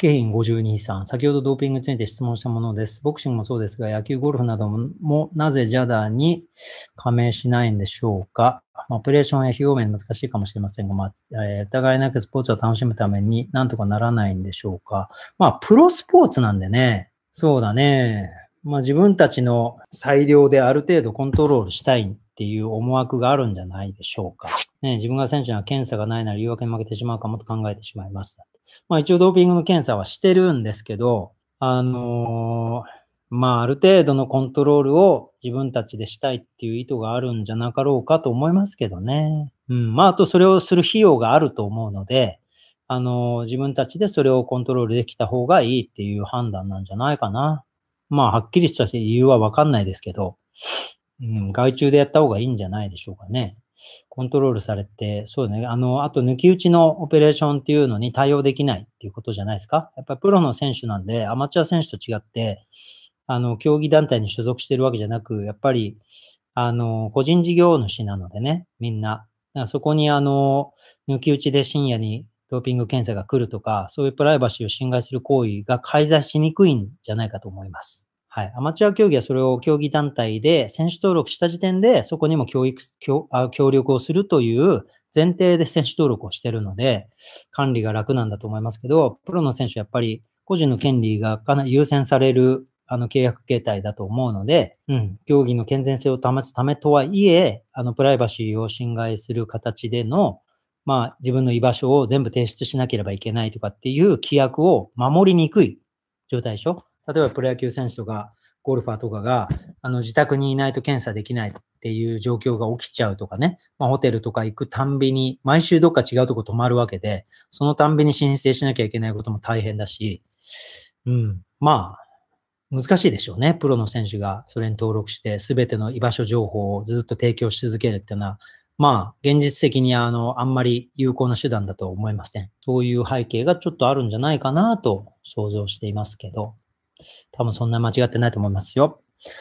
ケイン52さん、先ほどドーピングについて質問したものです。ボクシングもそうですが、野球、ゴルフなども、なぜジャダーに加盟しないんでしょうか。オペレーションや費用面難しいかもしれませんが、まあえー、疑いなくスポーツを楽しむためになんとかならないんでしょうか。まあ、プロスポーツなんでね、そうだね。まあ、自分たちの裁量である程度コントロールしたいっていう思惑があるんじゃないでしょうか。ね、自分が選手には検査がないなら言い訳に負けてしまうかもと考えてしまいます。まあ、一応ドーピングの検査はしてるんですけど、あのー、まあ、ある程度のコントロールを自分たちでしたいっていう意図があるんじゃなかろうかと思いますけどね。うん。まあ、あとそれをする費用があると思うので、あのー、自分たちでそれをコントロールできた方がいいっていう判断なんじゃないかな。まあ、はっきりした理由はわかんないですけど、うん、外注でやった方がいいんじゃないでしょうかね。コントロールされて、そうね、あの、あと抜き打ちのオペレーションっていうのに対応できないっていうことじゃないですか。やっぱりプロの選手なんで、アマチュア選手と違って、あの、競技団体に所属してるわけじゃなく、やっぱり、あの、個人事業主なのでね、みんな。そこに、あの、抜き打ちで深夜にドーピング検査が来るとか、そういうプライバシーを侵害する行為が介在しにくいんじゃないかと思います。はい。アマチュア競技はそれを競技団体で選手登録した時点で、そこにも教育協協力をするという前提で選手登録をしてるので、管理が楽なんだと思いますけど、プロの選手やっぱり個人の権利がかなり優先されるあの契約形態だと思うので、うん、競技の健全性を保つためとはいえ、あのプライバシーを侵害する形での、まあ、自分の居場所を全部提出しなければいけないとかっていう規約を守りにくい状態でしょ例えばプロ野球選手とかゴルファーとかがあの自宅にいないと検査できないっていう状況が起きちゃうとかね、まあ、ホテルとか行くたんびに、毎週どっか違うとこ泊まるわけで、そのたんびに申請しなきゃいけないことも大変だし、うん、まあ、難しいでしょうね。プロの選手がそれに登録して、すべての居場所情報をずっと提供し続けるっていうのは、まあ、現実的にあの、あんまり有効な手段だと思いません。そういう背景がちょっとあるんじゃないかなと想像していますけど。多分そんな間違ってないと思いますよ。